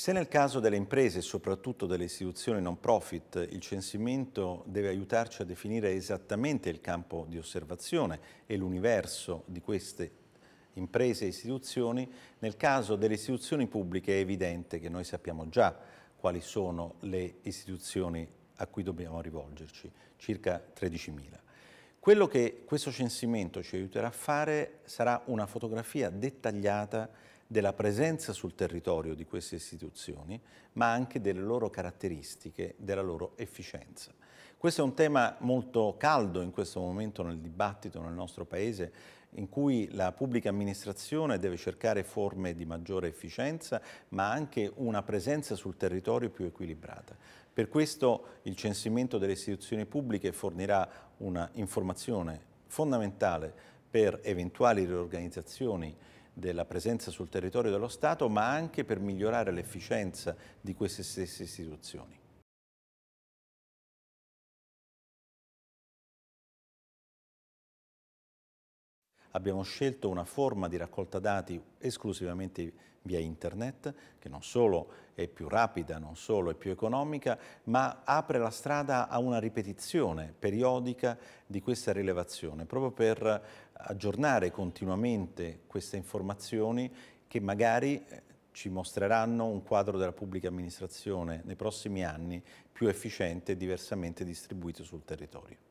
Se nel caso delle imprese e soprattutto delle istituzioni non profit il censimento deve aiutarci a definire esattamente il campo di osservazione e l'universo di queste imprese e istituzioni, nel caso delle istituzioni pubbliche è evidente che noi sappiamo già quali sono le istituzioni a cui dobbiamo rivolgerci, circa 13.000. Quello che questo censimento ci aiuterà a fare sarà una fotografia dettagliata della presenza sul territorio di queste istituzioni, ma anche delle loro caratteristiche, della loro efficienza. Questo è un tema molto caldo in questo momento nel dibattito nel nostro Paese, in cui la pubblica amministrazione deve cercare forme di maggiore efficienza, ma anche una presenza sul territorio più equilibrata. Per questo il censimento delle istituzioni pubbliche fornirà un'informazione fondamentale per eventuali riorganizzazioni della presenza sul territorio dello Stato, ma anche per migliorare l'efficienza di queste stesse istituzioni. abbiamo scelto una forma di raccolta dati esclusivamente via internet, che non solo è più rapida, non solo è più economica, ma apre la strada a una ripetizione periodica di questa rilevazione, proprio per aggiornare continuamente queste informazioni che magari eh, ci mostreranno un quadro della pubblica amministrazione nei prossimi anni più efficiente e diversamente distribuito sul territorio.